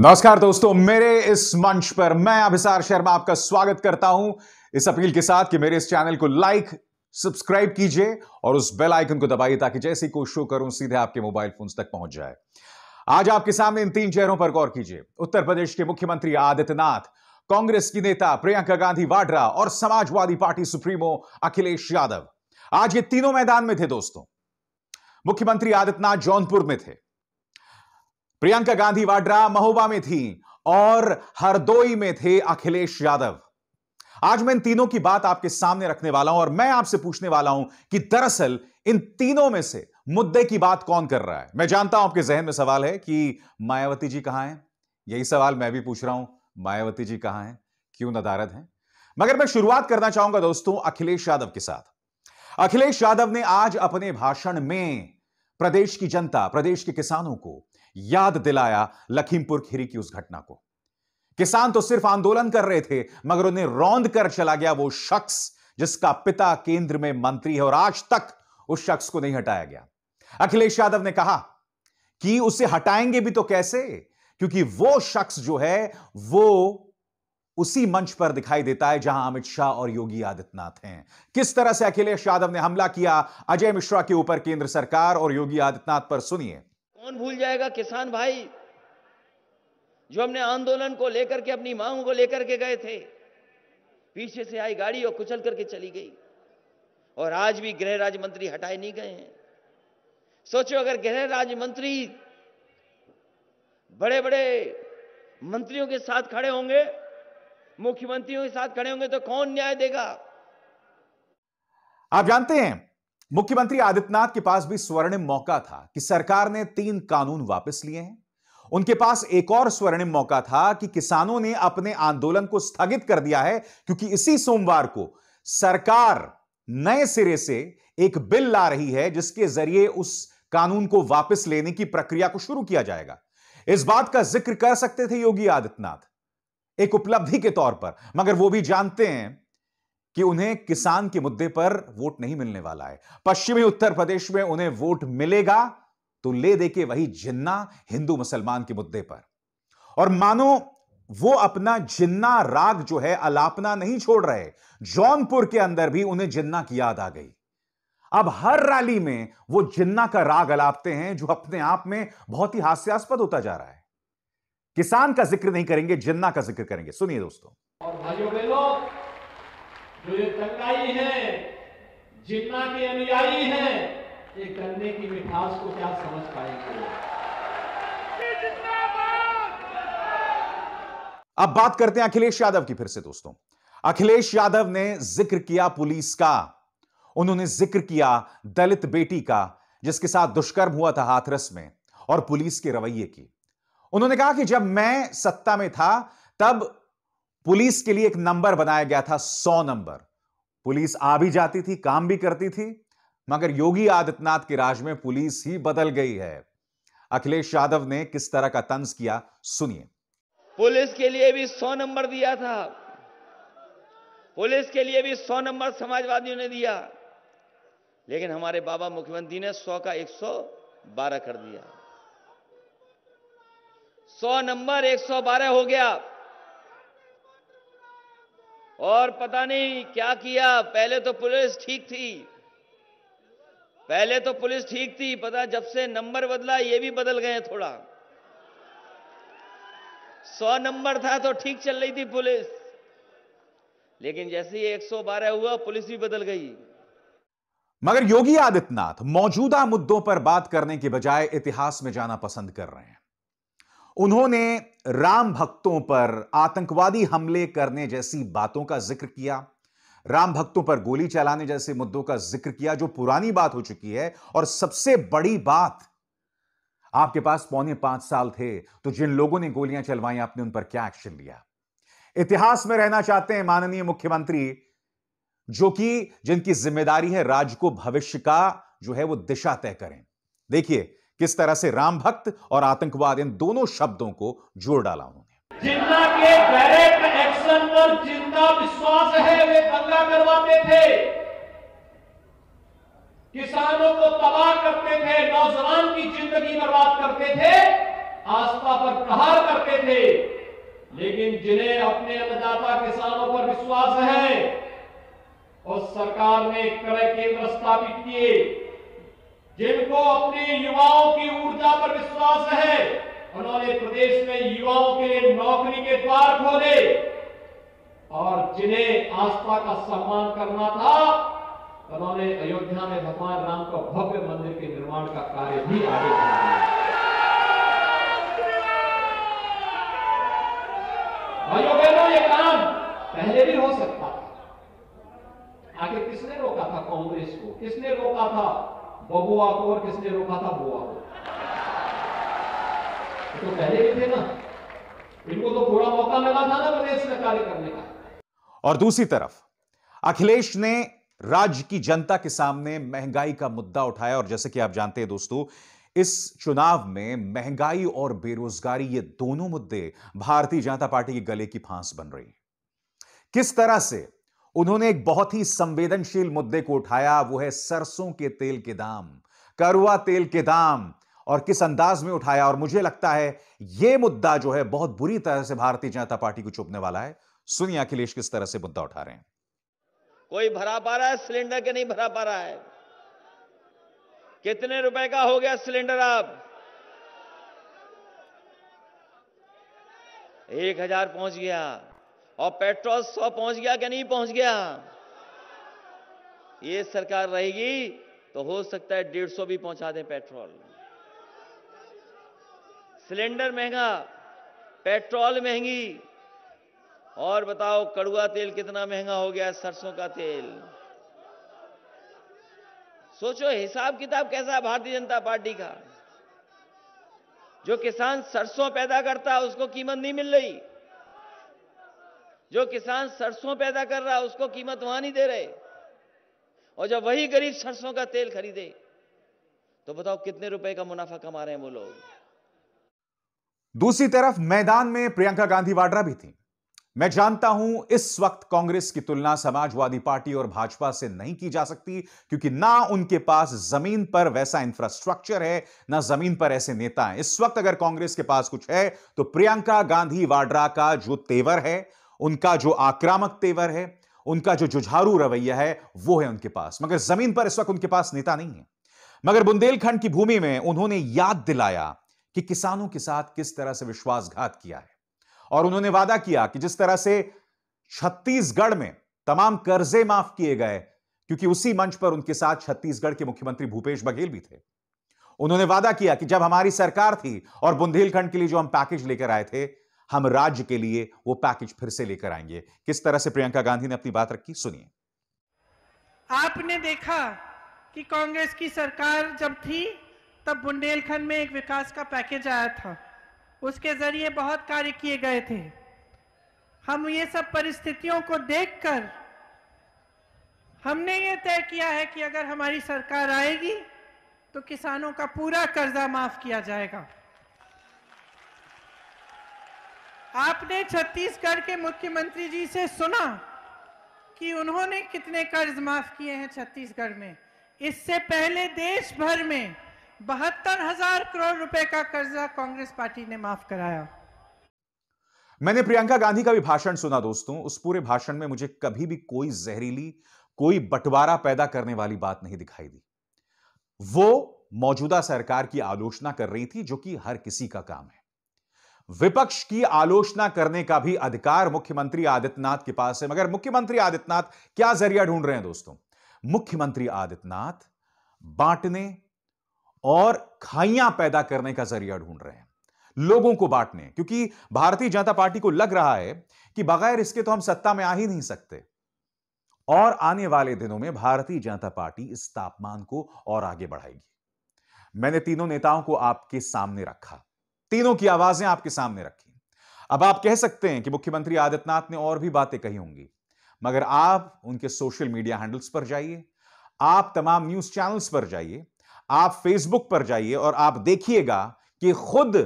नमस्कार दोस्तों मेरे इस मंच पर मैं अभिसार शर्मा आपका स्वागत करता हूं इस अपील के साथ कि मेरे इस चैनल को लाइक सब्सक्राइब कीजिए और उस बेल आइकन को दबाइए ताकि जैसे ही कोई शो करूं सीधे आपके मोबाइल फोन तक पहुंच जाए आज आपके सामने इन तीन चेहरों पर गौर कीजिए उत्तर प्रदेश के मुख्यमंत्री आदित्यनाथ कांग्रेस की नेता प्रियंका गांधी वाड्रा और समाजवादी पार्टी सुप्रीमो अखिलेश यादव आज ये तीनों मैदान में थे दोस्तों मुख्यमंत्री आदित्यनाथ जौनपुर में थे प्रियंका गांधी वाड्रा महोबा में थी और हरदोई में थे अखिलेश यादव आज मैं इन तीनों की बात आपके सामने रखने वाला हूं और मैं आपसे पूछने वाला हूं कि दरअसल इन तीनों में से मुद्दे की बात कौन कर रहा है मैं जानता हूं आपके जहन में सवाल है कि मायावती जी कहां हैं यही सवाल मैं भी पूछ रहा हूं मायावती जी कहां हैं क्यों नदारद हैं मगर मैं शुरुआत करना चाहूंगा दोस्तों अखिलेश यादव के साथ अखिलेश यादव ने आज अपने भाषण में प्रदेश की जनता प्रदेश के किसानों को याद दिलाया लखीमपुर खीरी की उस घटना को किसान तो सिर्फ आंदोलन कर रहे थे मगर उन्हें रौंद कर चला गया वो शख्स जिसका पिता केंद्र में मंत्री है और आज तक उस शख्स को नहीं हटाया गया अखिलेश यादव ने कहा कि उसे हटाएंगे भी तो कैसे क्योंकि वो शख्स जो है वो उसी मंच पर दिखाई देता है जहां अमित शाह और योगी आदित्यनाथ हैं किस तरह से अखिलेश यादव ने हमला किया अजय मिश्रा के ऊपर केंद्र सरकार और योगी आदित्यनाथ पर सुनिए कौन भूल जाएगा किसान भाई जो हमने आंदोलन को लेकर के अपनी मांगों को लेकर के गए थे पीछे से आई गाड़ी और कुचल करके चली गई और आज भी गृह राज्य मंत्री हटाए नहीं गए हैं सोचो अगर गृह राज्य मंत्री बड़े बड़े मंत्रियों के साथ खड़े होंगे मुख्यमंत्रियों के साथ खड़े होंगे तो कौन न्याय देगा आप जानते हैं मुख्यमंत्री आदित्यनाथ के पास भी स्वर्णिम मौका था कि सरकार ने तीन कानून वापस लिए हैं उनके पास एक और स्वर्णिम मौका था कि किसानों ने अपने आंदोलन को स्थगित कर दिया है क्योंकि इसी सोमवार को सरकार नए सिरे से एक बिल ला रही है जिसके जरिए उस कानून को वापस लेने की प्रक्रिया को शुरू किया जाएगा इस बात का जिक्र कर सकते थे योगी आदित्यनाथ एक उपलब्धि के तौर पर मगर वो भी जानते हैं कि उन्हें किसान के मुद्दे पर वोट नहीं मिलने वाला है पश्चिमी उत्तर प्रदेश में उन्हें वोट मिलेगा तो ले दे के वही जिन्ना हिंदू मुसलमान के मुद्दे पर और मानो वो अपना जिन्ना राग जो है अलापना नहीं छोड़ रहे जौनपुर के अंदर भी उन्हें जिन्ना की याद आ गई अब हर रैली में वो जिन्ना का राग अलापते हैं जो अपने आप में बहुत ही हास्यास्पद होता जा रहा है किसान का जिक्र नहीं करेंगे जिन्ना का जिक्र करेंगे सुनिए दोस्तों और भाइयों जो ये तंगाई है जिन्ना के अनुयायी है ये करने की मिठास को क्या समझ पाएंगे अब बात करते हैं अखिलेश यादव की फिर से दोस्तों अखिलेश यादव ने जिक्र किया पुलिस का उन्होंने जिक्र किया दलित बेटी का जिसके साथ दुष्कर्म हुआ था हाथरस में और पुलिस के रवैये की उन्होंने कहा कि जब मैं सत्ता में था तब पुलिस के लिए एक नंबर बनाया गया था सौ नंबर पुलिस आ भी जाती थी काम भी करती थी मगर योगी आदित्यनाथ के राज में पुलिस ही बदल गई है अखिलेश यादव ने किस तरह का तंज किया सुनिए पुलिस के लिए भी सौ नंबर दिया था पुलिस के लिए भी सौ नंबर समाजवादियों ने दिया लेकिन हमारे बाबा मुख्यमंत्री ने सौ का एक सौ बारह कर दिया सौ नंबर एक सौ बारह हो गया और पता नहीं क्या किया पहले तो पुलिस ठीक थी पहले तो पुलिस ठीक थी पता जब से नंबर बदला ये भी बदल गए थोड़ा सौ नंबर था तो ठीक चल रही थी पुलिस लेकिन जैसे ही 112 हुआ पुलिस भी बदल गई मगर योगी आदित्यनाथ मौजूदा मुद्दों पर बात करने के बजाय इतिहास में जाना पसंद कर रहे हैं उन्होंने राम भक्तों पर आतंकवादी हमले करने जैसी बातों का जिक्र किया राम भक्तों पर गोली चलाने जैसे मुद्दों का जिक्र किया जो पुरानी बात हो चुकी है और सबसे बड़ी बात आपके पास पौने पांच साल थे तो जिन लोगों ने गोलियां चलवाई आपने उन पर क्या एक्शन लिया इतिहास में रहना चाहते हैं माननीय मुख्यमंत्री जो कि जिनकी जिम्मेदारी है राज्य को भविष्य का जो है वो दिशा तय करें देखिए किस तरह से राम भक्त और आतंकवाद इन दोनों शब्दों को जोड़ डाला उन्होंने जिन्ना के डायरेक्ट एक्शन पर जिनका विश्वास है वे दंगा करवाते थे किसानों को तबाह करते थे नौजवान की जिंदगी बर्बाद करते थे आस्था पर प्रहार करते थे लेकिन जिन्हें अपने अन्नदाता किसानों पर विश्वास है और सरकार ने क्रय केंद्र स्थापित किए जिनको अपने युवाओं की ऊर्जा पर विश्वास है उन्होंने प्रदेश में युवाओं के लिए नौकरी के द्वार खोले और जिन्हें आस्था का सम्मान करना था उन्होंने अयोध्या में भगवान राम का भव्य मंदिर के निर्माण का कार्य भी आगे अयोध्या ये काम पहले भी हो सकता था आगे किसने रोका था कांग्रेस को किसने रोका था बबुआ को और किसने रोका था बुआ को तो पहले भी थे ना इनको तो पूरा मौका मिला था ना प्रदेश में कार्य करने का और दूसरी तरफ अखिलेश ने राज्य की जनता के सामने महंगाई का मुद्दा उठाया और जैसे कि आप जानते हैं दोस्तों इस चुनाव में महंगाई और बेरोजगारी ये दोनों मुद्दे भारतीय जनता पार्टी के गले की फांस बन रही है किस तरह से उन्होंने एक बहुत ही संवेदनशील मुद्दे को उठाया वो है सरसों के तेल के दाम करुआ तेल के दाम और किस अंदाज में उठाया और मुझे लगता है यह मुद्दा जो है बहुत बुरी तरह से भारतीय जनता पार्टी को चुपने वाला है सुनिए अखिलेश किस तरह से मुद्दा उठा रहे हैं कोई भरा पा रहा है सिलेंडर के नहीं भरा पा रहा है कितने रुपए का हो गया सिलेंडर आप एक हजार पहुंच गया और पेट्रोल सौ पहुंच गया कि नहीं पहुंच गया ये सरकार रहेगी तो हो सकता है डेढ़ सौ भी पहुंचा दें पेट्रोल सिलेंडर महंगा पेट्रोल महंगी और बताओ कड़ुआ तेल कितना महंगा हो गया सरसों का तेल सोचो हिसाब किताब कैसा भारतीय जनता पार्टी का जो किसान सरसों पैदा करता है उसको कीमत नहीं मिल रही जो किसान सरसों पैदा कर रहा है उसको कीमत वहां नहीं दे रहे और जब वही गरीब सरसों का तेल खरीदे तो बताओ कितने रुपए का मुनाफा कमा रहे हैं वो लोग दूसरी तरफ मैदान में प्रियंका गांधी वाड्रा भी थी मैं जानता हूं इस वक्त कांग्रेस की तुलना समाजवादी पार्टी और भाजपा से नहीं की जा सकती क्योंकि ना उनके पास जमीन पर वैसा इंफ्रास्ट्रक्चर है ना जमीन पर ऐसे नेता हैं इस वक्त अगर कांग्रेस के पास कुछ है तो प्रियंका गांधी वाड्रा का जो तेवर है उनका जो आक्रामक तेवर है उनका जो जुझारू रवैया है वो है उनके पास मगर जमीन पर इस वक्त उनके पास नेता नहीं है मगर बुंदेलखंड की भूमि में उन्होंने याद दिलाया कि किसानों के साथ किस तरह से विश्वासघात किया है और उन्होंने वादा किया कि जिस तरह से छत्तीसगढ़ में तमाम कर्जे माफ किए गए क्योंकि उसी मंच पर उनके साथ छत्तीसगढ़ के मुख्यमंत्री भूपेश बघेल भी थे उन्होंने वादा किया कि जब हमारी सरकार थी और बुंदेलखंड के लिए जो हम पैकेज लेकर आए थे हम राज्य के लिए वो पैकेज फिर से लेकर आएंगे किस तरह से प्रियंका गांधी ने अपनी बात रखी सुनिए आपने देखा कि कांग्रेस की सरकार जब थी तब बुंदेलखंड में एक विकास का पैकेज आया था उसके जरिए बहुत कार्य किए गए थे हम ये सब परिस्थितियों को देखकर हमने ये तय किया है कि अगर हमारी सरकार आएगी तो किसानों का पूरा कर्जा माफ किया जाएगा आपने छत्तीसगढ़ के मुख्यमंत्री जी से सुना कि उन्होंने कितने कर्ज माफ किए हैं छत्तीसगढ़ में इससे पहले देश भर में बहत्तर हजार करोड़ रुपए का कर्जा कांग्रेस पार्टी ने माफ कराया मैंने प्रियंका गांधी का भी भाषण सुना दोस्तों उस पूरे भाषण में मुझे कभी भी कोई जहरीली कोई बंटवारा पैदा करने वाली बात नहीं दिखाई दी वो मौजूदा सरकार की आलोचना कर रही थी जो कि हर किसी का काम है विपक्ष की आलोचना करने का भी अधिकार मुख्यमंत्री आदित्यनाथ के पास है मगर मुख्यमंत्री आदित्यनाथ क्या जरिया ढूंढ रहे हैं दोस्तों मुख्यमंत्री आदित्यनाथ बांटने और खाइयां पैदा करने का जरिया ढूंढ रहे हैं लोगों को बांटने क्योंकि भारतीय जनता पार्टी को लग रहा है कि बगैर इसके तो हम सत्ता में आ ही नहीं सकते और आने वाले दिनों में भारतीय जनता पार्टी इस तापमान को और आगे बढ़ाएगी मैंने तीनों नेताओं को आपके सामने रखा तीनों की आवाजें आपके सामने रखी अब आप कह सकते हैं कि मुख्यमंत्री आदित्यनाथ ने और भी बातें कही होंगी मगर आप उनके सोशल मीडिया हैंडल्स पर जाइए आप तमाम न्यूज चैनल्स पर जाइए आप फेसबुक पर जाइए और आप देखिएगा कि खुद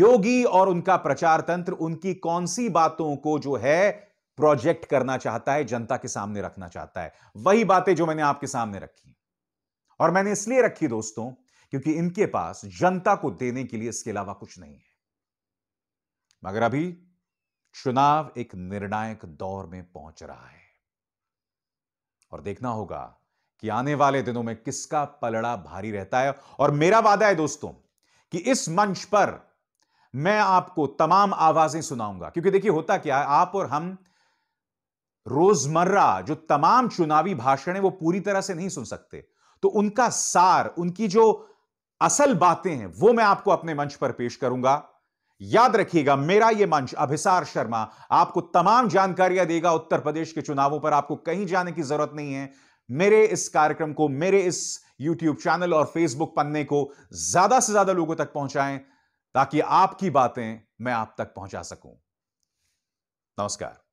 योगी और उनका प्रचार तंत्र उनकी कौन सी बातों को जो है प्रोजेक्ट करना चाहता है जनता के सामने रखना चाहता है वही बातें जो मैंने आपके सामने रखी और मैंने इसलिए रखी दोस्तों क्योंकि इनके पास जनता को देने के लिए इसके अलावा कुछ नहीं है मगर अभी चुनाव एक निर्णायक दौर में पहुंच रहा है और देखना होगा कि आने वाले दिनों में किसका पलड़ा भारी रहता है और मेरा वादा है दोस्तों कि इस मंच पर मैं आपको तमाम आवाजें सुनाऊंगा क्योंकि देखिए होता क्या है आप और हम रोजमर्रा जो तमाम चुनावी भाषण है वो पूरी तरह से नहीं सुन सकते तो उनका सार उनकी जो असल बातें हैं वो मैं आपको अपने मंच पर पेश करूंगा याद रखिएगा मेरा यह मंच अभिसार शर्मा आपको तमाम जानकारियां देगा उत्तर प्रदेश के चुनावों पर आपको कहीं जाने की जरूरत नहीं है मेरे इस कार्यक्रम को मेरे इस यूट्यूब चैनल और फेसबुक पन्ने को ज्यादा से ज्यादा लोगों तक पहुंचाएं ताकि आपकी बातें मैं आप तक पहुंचा सकूं नमस्कार